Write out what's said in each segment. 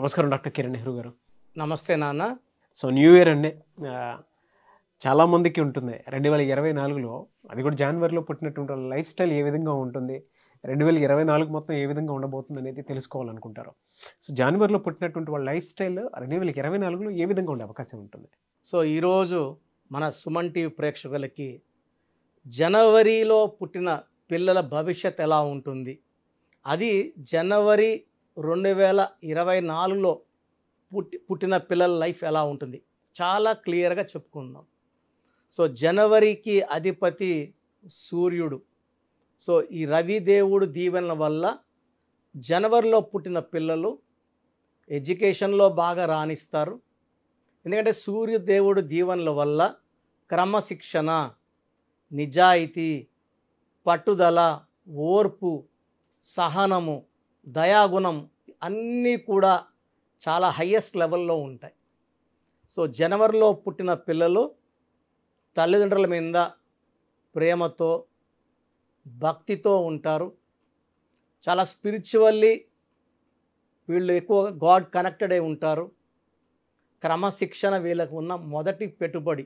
నమస్కారం డాక్టర్ కిరణ్ నెహ్రూ గారు నమస్తే నాన్న సో న్యూ ఇయర్ అండి చాలామందికి ఉంటుంది రెండు వేల ఇరవై నాలుగులో అది కూడా జనవరిలో పుట్టినటువంటి లైఫ్ స్టైల్ ఏ విధంగా ఉంటుంది రెండు వేల ఇరవై నాలుగు మొత్తం ఏ విధంగా ఉండబోతుంది అనేది తెలుసుకోవాలనుకుంటారు సో జనవరిలో పుట్టినటువంటి వాళ్ళ లైఫ్ స్టైల్ రెండు వేల ఇరవై నాలుగులో ఏ విధంగా ఉండే అవకాశం ఉంటుంది సో ఈరోజు మన సుమన్ టీవీ ప్రేక్షకులకి జనవరిలో పుట్టిన పిల్లల భవిష్యత్ ఎలా ఉంటుంది అది జనవరి రెండు వేల ఇరవై నాలుగులో పుట్టి పుట్టిన పిల్లల లైఫ్ ఎలా ఉంటుంది చాలా క్లియర్గా చెప్పుకుంటున్నాం సో జనవరికి అధిపతి సూర్యుడు సో ఈ రవిదేవుడు దీవెనల వల్ల జనవరిలో పుట్టిన పిల్లలు ఎడ్యుకేషన్లో బాగా రాణిస్తారు ఎందుకంటే సూర్యదేవుడు దీవెనల వల్ల క్రమశిక్షణ నిజాయితీ పట్టుదల ఓర్పు సహనము దయాగుణం అన్నీ కూడా చాలా హయ్యెస్ట్ లెవెల్లో ఉంటాయి సో జనవరిలో పుట్టిన పిల్లలు తల్లిదండ్రుల మీద ప్రేమతో భక్తితో ఉంటారు చాలా స్పిరిచువల్లీ వీళ్ళు ఎక్కువ గాడ్ కనెక్టెడ్ అయి ఉంటారు క్రమశిక్షణ వీళ్ళకు ఉన్న మొదటి పెట్టుబడి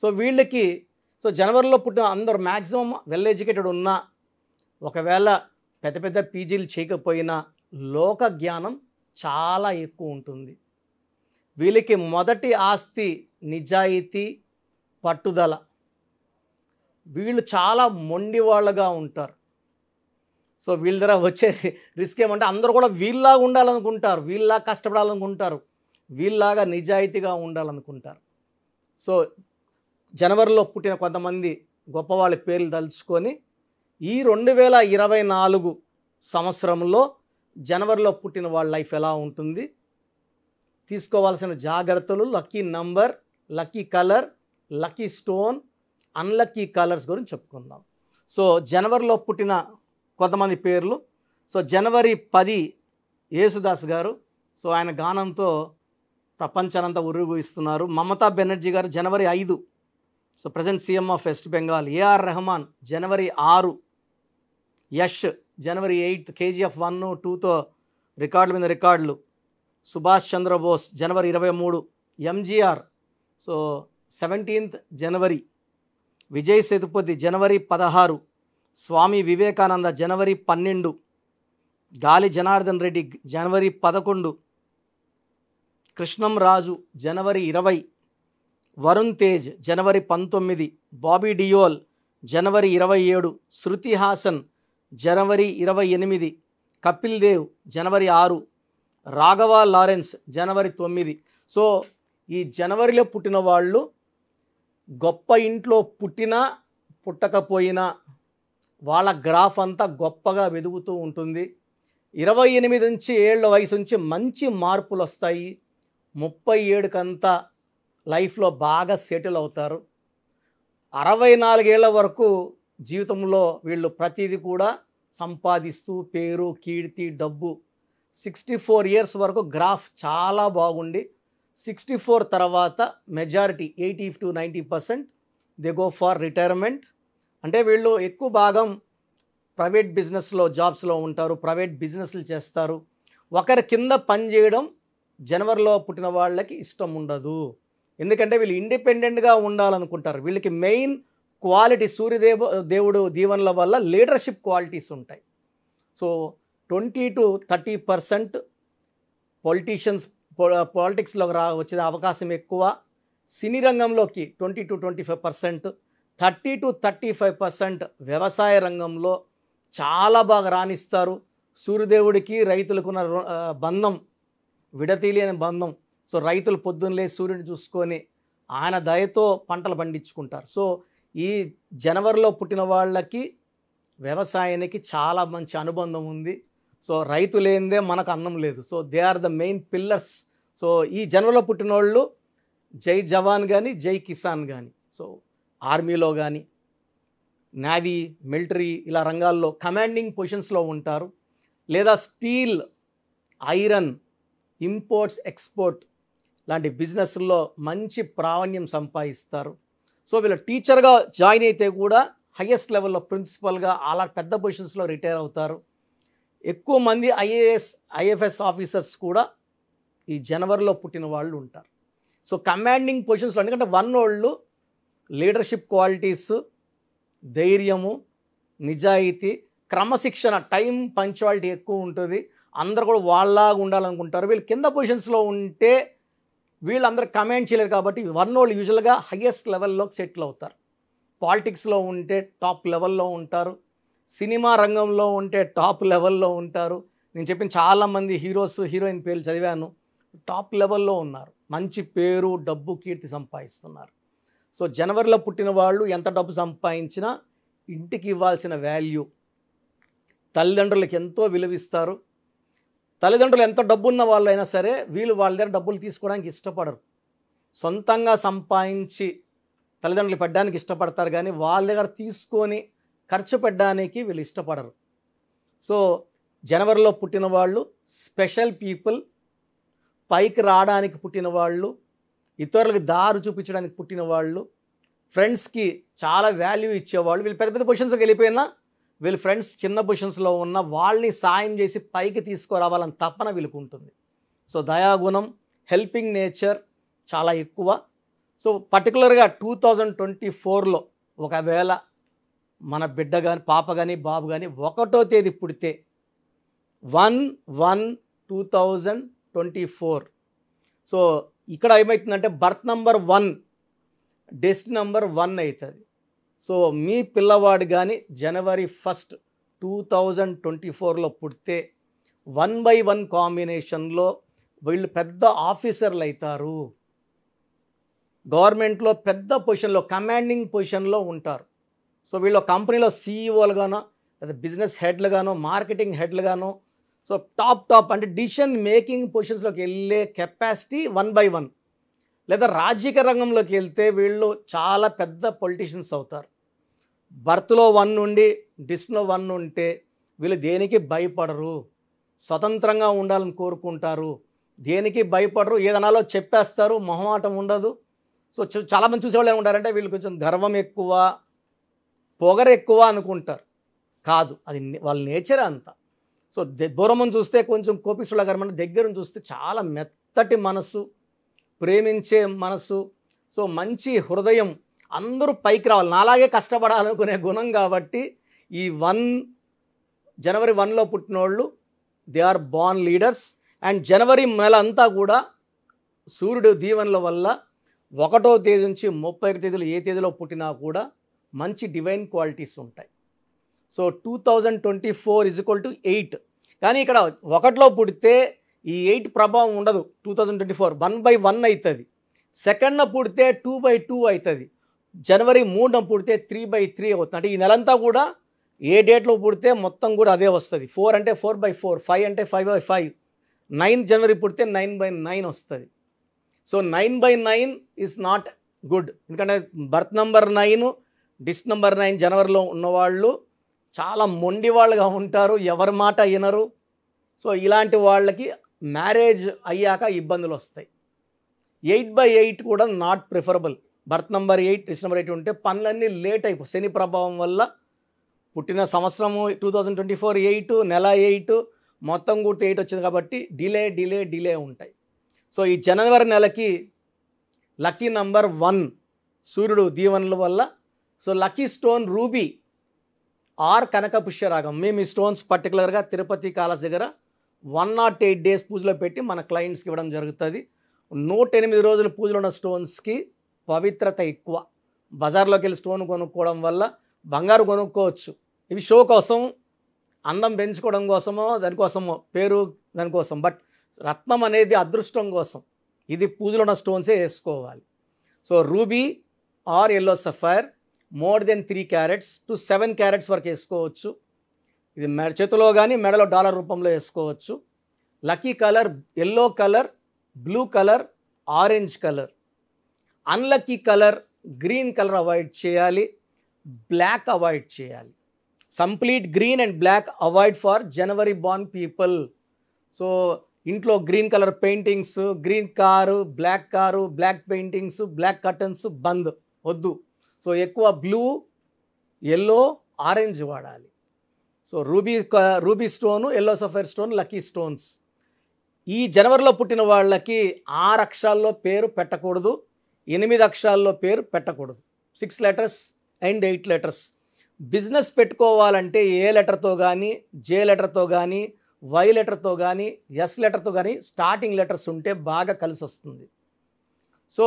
సో వీళ్ళకి సో జనవరిలో పుట్టిన అందరు మ్యాక్సిమం వెల్ ఎడ్యుకేటెడ్ ఉన్నా ఒకవేళ పెద్ద పెద్ద పీజీలు చేయకపోయినా లోక జ్ఞానం చాలా ఎక్కువ ఉంటుంది వీళ్ళకి మొదటి ఆస్తి నిజాయితీ పట్టుదల వీళ్ళు చాలా మొండి వాళ్ళుగా ఉంటారు సో వీళ్ళ దగ్గర వచ్చే రిస్క్ ఏమంటే అందరూ కూడా వీళ్ళలాగా ఉండాలనుకుంటారు వీళ్ళలా కష్టపడాలనుకుంటారు వీళ్ళలాగా నిజాయితీగా ఉండాలనుకుంటారు సో జనవరిలో పుట్టిన కొంతమంది గొప్పవాళ్ళ పేర్లు తలుచుకొని ఈ రెండు వేల ఇరవై నాలుగు సంవత్సరంలో జనవరిలో పుట్టిన వాళ్ళ లైఫ్ ఎలా ఉంటుంది తీసుకోవాల్సిన జాగ్రత్తలు lucky number lucky colour lucky stone unlucky colours గురించి చెప్పుకుందాం సో జనవరిలో పుట్టిన కొంతమంది పేర్లు సో జనవరి పది యేసుదాస్ గారు సో ఆయన గానంతో ప్రపంచానంతా ఉరుగుయిస్తున్నారు మమతా బెనర్జీ గారు జనవరి ఐదు so present CM of West Bengal A R Rahman జనవరి ఆరు యష్ జనవరి ఎయిత్ కేజీఎఫ్ వన్ టూతో రికార్డుల మీద రికార్డులు సుభాష్ చంద్రబోస్ జనవరి ఇరవై మూడు ఎంజీఆర్ సో సెవెంటీన్త్ జనవరి విజయ్ సేతుపతి జనవరి పదహారు స్వామి వివేకానంద జనవరి పన్నెండు గాలి జనార్దన్ రెడ్డి జనవరి పదకొండు కృష్ణం రాజు జనవరి ఇరవై వరుణ్ తేజ్ జనవరి పంతొమ్మిది బాబీ డియోల్ జనవరి ఇరవై ఏడు శృతి హాసన్ జనవరి ఇరవై ఎనిమిది కపిల్ దేవ్ జనవరి ఆరు రాఘవ లారెన్స్ జనవరి తొమ్మిది సో ఈ జనవరిలో పుట్టిన వాళ్ళు గొప్ప ఇంట్లో పుట్టినా పుట్టకపోయినా వాళ్ళ గ్రాఫ్ అంతా గొప్పగా వెదుగుతూ ఉంటుంది ఇరవై ఎనిమిది నుంచి ఏళ్ళ వయసు నుంచి మంచి మార్పులు వస్తాయి ముప్పై ఏడుకంతా లైఫ్లో బాగా సెటిల్ అవుతారు అరవై నాలుగేళ్ల వరకు జీవితంలో వీళ్ళు ప్రతిదీ కూడా సంపాదిస్తూ పేరు కీర్తి డబ్బు సిక్స్టీ ఫోర్ ఇయర్స్ వరకు గ్రాఫ్ చాలా బాగుండి సిక్స్టీ ఫోర్ తర్వాత majority eighty to ninety percent they go for retirement అంటే వీళ్ళు ఎక్కువ భాగం ప్రైవేట్ బిజినెస్లో జాబ్స్లో ఉంటారు ప్రైవేట్ బిజినెస్లు చేస్తారు ఒకరి కింద పనిచేయడం జనవరిలో పుట్టిన వాళ్ళకి ఇష్టం ఉండదు ఎందుకంటే వీళ్ళు ఇండిపెండెంట్గా ఉండాలనుకుంటారు వీళ్ళకి మెయిన్ క్వాలిటీ సూర్యదేవ దేవుడు దీవెనల వల్ల లీడర్షిప్ క్వాలిటీస్ ఉంటాయి so twenty to thirty percent politicians పాలిటిక్స్లో రా వచ్చే అవకాశం ఎక్కువ సినీ రంగంలోకి twenty to twenty five percent thirty to thirty five percent వ్యవసాయ రంగంలో చాలా బాగా రాణిస్తారు సూర్యదేవుడికి రైతులకున్న బంధం విడతీలేని బంధం సో రైతులు పొద్దున్నలే సూర్యుడిని చూసుకొని ఆయన దయతో పంటలు పండించుకుంటారు సో ఈ జనవరిలో పుట్టిన వాళ్ళకి వ్యవసాయానికి చాలా మంచి అనుబంధం ఉంది సో రైతు లేనిదే మనకు అన్నం లేదు so they are the main pillars so ఈ జనవరిలో పుట్టిన వాళ్ళు జై జవాన్ కానీ జై కిసాన్ కానీ సో ఆర్మీలో కానీ నావీ మిలిటరీ ఇలా రంగాల్లో కమాండింగ్ పొజిషన్స్లో ఉంటారు లేదా స్టీల్ ఐరన్ ఇంపోర్ట్స్ ఎక్స్పోర్ట్ లాంటి బిజినెస్లో మంచి ప్రావీణ్యం సంపాదిస్తారు సో వీళ్ళ టీచర్గా జాయిన్ అయితే కూడా హయ్యెస్ట్ లెవెల్లో ప్రిన్సిపల్గా అలా పెద్ద పొజిషన్స్లో రిటైర్ అవుతారు ఎక్కువ మంది ఐఏఎస్ ఐఎఫ్ఎస్ ఆఫీసర్స్ కూడా ఈ జనవరిలో పుట్టిన వాళ్ళు ఉంటారు సో కమాండింగ్ పొజిషన్స్లో ఎందుకంటే వన్ వాళ్ళు లీడర్షిప్ క్వాలిటీస్ ధైర్యము నిజాయితీ క్రమశిక్షణ టైం పంచువాలిటీ ఎక్కువ ఉంటుంది అందరు కూడా వాళ్ళలాగా ఉండాలనుకుంటారు వీళ్ళు కింద పొజిషన్స్లో ఉంటే వీళ్ళందరూ కమాండ్ చేయలేరు కాబట్టి వన్ ఓల్డ్ యూజువల్గా హయ్యెస్ట్ లెవెల్లోకి సెటిల్ అవుతారు పాలిటిక్స్లో ఉంటే టాప్ లెవెల్లో ఉంటారు సినిమా రంగంలో ఉంటే టాప్ లెవెల్లో ఉంటారు నేను చెప్పిన చాలామంది హీరోస్ హీరోయిన్ పేర్లు చదివాను టాప్ లెవెల్లో ఉన్నారు మంచి పేరు డబ్బు కీర్తి సంపాదిస్తున్నారు సో జనవరిలో పుట్టిన వాళ్ళు ఎంత డబ్బు సంపాదించినా ఇంటికి ఇవ్వాల్సిన వాల్యూ తల్లిదండ్రులకు ఎంతో విలువిస్తారు తల్లిదండ్రులు ఎంత డబ్బున్న వాళ్ళైనా సరే వీళ్ళు వాళ్ళ దగ్గర డబ్బులు తీసుకోవడానికి ఇష్టపడరు సొంతంగా సంపాదించి తల్లిదండ్రులు పెట్టడానికి ఇష్టపడతారు కానీ వాళ్ళ దగ్గర తీసుకొని ఖర్చు పెట్టడానికి వీళ్ళు ఇష్టపడరు సో జనవరిలో పుట్టిన వాళ్ళు స్పెషల్ పీపుల్ పైకి రావడానికి పుట్టిన వాళ్ళు ఇతరులకు దారు చూపించడానికి పుట్టిన వాళ్ళు ఫ్రెండ్స్కి చాలా వాల్యూ ఇచ్చేవాళ్ళు వీళ్ళు పెద్ద పెద్ద పొజిషన్స్కి వెళ్ళిపోయినా వీళ్ళ ఫ్రెండ్స్ చిన్న పొజిషన్స్లో ఉన్న వాళ్ళని సాయం చేసి పైకి తీసుకురావాలని తప్పన ఉంటుంది సో దయాగుణం హెల్పింగ్ నేచర్ చాలా ఎక్కువ సో పర్టికులర్గా టూ థౌజండ్ ట్వంటీ ఫోర్లో ఒకవేళ మన బిడ్డ కానీ పాప కానీ బాబు కానీ ఒకటో తేదీ పుడితే one one two thousand twenty four so ఇక్కడ ఏమవుతుందంటే బర్త్ నంబర్ వన్ డెస్ట్ నంబర్ వన్ అవుతుంది సో మీ పిల్లవాడు కానీ January first two thousand twenty ఫోర్లో పుడితే వన్ బై వన్ కాంబినేషన్లో వీళ్ళు పెద్ద ఆఫీసర్లు అవుతారు గవర్నమెంట్లో పెద్ద పొజిషన్లో కమాండింగ్ పొజిషన్లో ఉంటారు సో వీళ్ళు కంపెనీలో సీఈఓలుగానో లేదా బిజినెస్ హెడ్లుగానో మార్కెటింగ్ హెడ్లుగానో సో టాప్ టాప్ అంటే డిసిషన్ మేకింగ్ పొజిషన్స్లోకి వెళ్ళే కెపాసిటీ వన్ బై వన్ లేదా రాజకీయ రంగంలోకి వెళ్తే వీళ్ళు చాలా పెద్ద పొలిటీషియన్స్ అవుతారు బర్త్లో వన్ ఉండి డిస్లో వన్ ఉంటే వీళ్ళు దేనికి భయపడరు స్వతంత్రంగా ఉండాలని కోరుకుంటారు దేనికి భయపడరు ఏదనాలో చెప్పేస్తారు మొహమాటం ఉండదు సో చాలామంది చూసేవాళ్ళు ఏమంటారంటే వీళ్ళు కొంచెం గర్వం ఎక్కువ పొగరు ఎక్కువ అనుకుంటారు కాదు అది వాళ్ళ నేచర్ అంత సో దూరమని చూస్తే కొంచెం కోపిస్తుల గారు దగ్గరను చూస్తే చాలా మెత్తటి మనసు ప్రేమించే మనసు సో మంచి హృదయం అందరూ పైకి రావాలి నాలాగే కష్టపడాలనుకునే గుణం కాబట్టి ఈ వన్ జనవరి వన్లో పుట్టినోళ్ళు they are born leaders and జనవరి నెల అంతా కూడా సూర్యుడు దీవెనల వల్ల ఒకటో తేదీ నుంచి ముప్పై ఒకటి తేదీలో ఏ తేదీలో పుట్టినా కూడా మంచి డివైన్ క్వాలిటీస్ ఉంటాయి so two thousand twenty four is equal to eight కానీ ఇక్కడ ఒకటిలో పుడితే ఈ ఎయిట్ ప్రభావం ఉండదు two thousand twenty four one by one అవుతుంది సెకండ్న పుడితే టూ బై టూ అవుతుంది జనవరి మూడున పుడితే త్రీ బై త్రీ అవుతుంది అంటే ఈ నెలంతా కూడా ఏ డేట్లో పుడితే మొత్తం కూడా అదే వస్తుంది ఫోర్ అంటే ఫోర్ బై ఫోర్ ఫైవ్ అంటే ఫైవ్ బై ఫైవ్ నైన్ జనవరి పుడితే నైన్ బై నైన్ వస్తుంది so nine by nine is not good ఎందుకంటే బర్త్ నెంబర్ నైన్ డిస్ట్ నెంబర్ నైన్ జనవరిలో ఉన్నవాళ్ళు చాలా మొండి వాళ్ళుగా ఉంటారు ఎవరి మాట వినరు సో ఇలాంటి వాళ్ళకి మ్యారేజ్ అయ్యాక ఇబ్బందులు వస్తాయి ఎయిట్ బై ఎయిట్ కూడా not preferable birth number eight రిస్ నెంబర్ ఎయిట్ ఉంటే పనులన్నీ లేట్ అయిపోయి శని ప్రభావం వల్ల పుట్టిన సంవత్సరము two thousand twenty four eight నెల ఎయిట్ మొత్తం కూర్తి ఎయిట్ వచ్చింది కాబట్టి డిలే డిలే డిలే ఉంటాయి సో ఈ జనవరి నెలకి లక్కీ నంబర్ వన్ సూర్యుడు దీవెనల వల్ల so lucky stone ruby or కనక పుష్యరాగం మేము ఈ స్టోన్స్ పర్టికులర్గా తిరుపతి కాలస్ దగ్గర వన్ నాట్ ఎయిట్ డేస్ పూజలో పెట్టి మన క్లయింట్స్కి ఇవ్వడం జరుగుతుంది నూట ఎనిమిది రోజులు పూజలు ఉన్న స్టోన్స్కి పవిత్రత ఎక్కువ బజార్లోకి వెళ్ళి స్టోన్ కొనుక్కోవడం వల్ల బంగారు కొనుక్కోవచ్చు ఇవి షో కోసం అందం పెంచుకోవడం కోసమో దానికోసమో పేరు దానికోసం బట్ రత్నం అనేది అదృష్టం కోసం ఇది పూజలు ఉన్న స్టోన్సే వేసుకోవాలి so ruby or yellow sapphire more than three carats to seven carats వరకు వేసుకోవచ్చు ఇది మె చేతిలో కానీ మెడలో డాలర్ రూపంలో వేసుకోవచ్చు lucky colour yellow colour blue colour orange colour unlucky colour green colour avoid చేయాలి బ్లాక్ అవాయిడ్ చేయాలి complete green and black avoid for January born people so ఇంట్లో green colour paintings green car black car black paintings black curtains బంద్ వద్దు so ఎక్కువ blue yellow orange వాడాలి so ruby ruby stone yellow sapphire stone lucky stones ఈ జనవరిలో పుట్టిన వాళ్ళకి ఆరు అక్షరాల్లో పేరు పెట్టకూడదు ఎనిమిది అక్షరాల్లో పేరు పెట్టకూడదు six letters and eight letters business పెట్టుకోవాలంటే ఏ లెటర్తో కానీ జే లెటర్తో కానీ వై లెటర్తో కానీ ఎస్ లెటర్తో కానీ స్టార్టింగ్ లెటర్స్ ఉంటే బాగా కలిసి వస్తుంది సో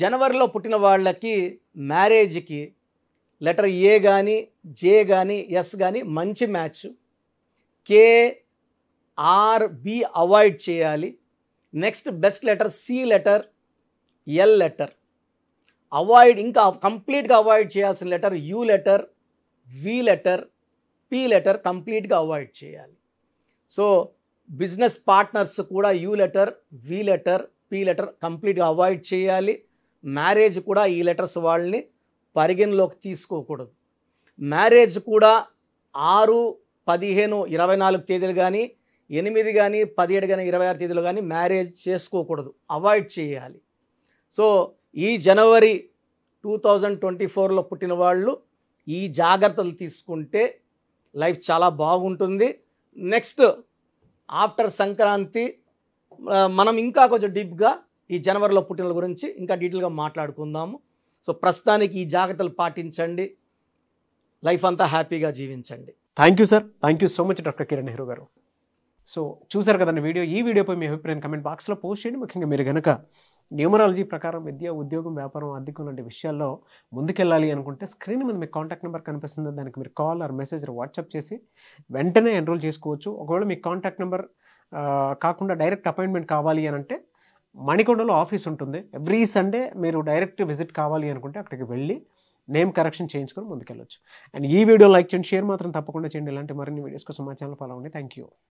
జనవరిలో పుట్టిన వాళ్ళకి మ్యారేజ్కి లెటర్ ఏ కానీ జే కానీ ఎస్ కానీ మంచి match K R B avoid చేయాలి next best letter C letter L letter avoid ఇంకా కంప్లీట్గా అవాయిడ్ చేయాల్సిన letter U letter V letter P letter కంప్లీట్గా అవాయిడ్ చేయాలి సో బిజినెస్ పార్ట్నర్స్ కూడా U letter V letter P letter కంప్లీట్గా avoid చేయాలి marriage కూడా ఈ లెటర్స్ వాళ్ళని పరిగణలోకి తీసుకోకూడదు మ్యారేజ్ కూడా ఆరు పదిహేను ఇరవై నాలుగు తేదీలు కానీ ఎనిమిది కానీ పదిహేడు కానీ ఇరవై ఆరు తేదీలు కానీ మ్యారేజ్ చేసుకోకూడదు అవాయిడ్ చేయాలి సో ఈ జనవరి టూ థౌజండ్ ట్వంటీ ఫోర్లో పుట్టిన వాళ్ళు ఈ జాగ్రత్తలు తీసుకుంటే లైఫ్ చాలా బాగుంటుంది నెక్స్ట్ ఆఫ్టర్ సంక్రాంతి మనం ఇంకా కొంచెం డీప్గా ఈ జనవరిలో పుట్టిన గురించి ఇంకా డీటెయిల్గా మాట్లాడుకుందాము సో ప్రస్తుతానికి ఈ జాగ్రత్తలు పాటించండి లైఫ్ అంతా హ్యాపీగా జీవించండి thank you sir thank you so much doctor Kiran Nehru గారు సో చూసారు కదండి వీడియో ఈ వీడియోపై మీ అభిప్రాయం కమెంట్ బాక్స్లో పోస్ట్ చేయండి ముఖ్యంగా మీరు కనుక న్యూమరాలజీ ప్రకారం విద్య ఉద్యోగం వ్యాపారం ఆర్థికం లాంటి విషయాల్లో ముందుకెళ్ళాలి అనుకుంటే స్క్రీన్ మీద మీకు కాంటాక్ట్ నెంబర్ కనిపిస్తుంది దానికి మీరు కాల్ ఆర్ మెసేజ్ వాట్సాప్ చేసి వెంటనే ఎన్రోల్ చేసుకోవచ్చు ఒకవేళ మీ కాంటాక్ట్ నెంబర్ కాకుండా డైరెక్ట్ అపాయింట్మెంట్ కావాలి అని అంటే మణికొండలో ఆఫీస్ ఉంటుంది ఎవ్రీ సండే మీరు డైరెక్ట్ విజిట్ కావాలి అనుకుంటే అక్కడికి వెళ్ళి నేమ్ కరెక్షన్ చేయించుకొని ముందుకెళ్ళొచ్చు అండ్ ఈ వీడియో లైక్ చేయండి షేర్ మాత్రం తప్పకుండా చేయండి ఇలాంటి మరిన్ని వీడియోస్ కోసం మా ఛానల్ ఫాలో అవ్వండి థ్యాంక్ యూ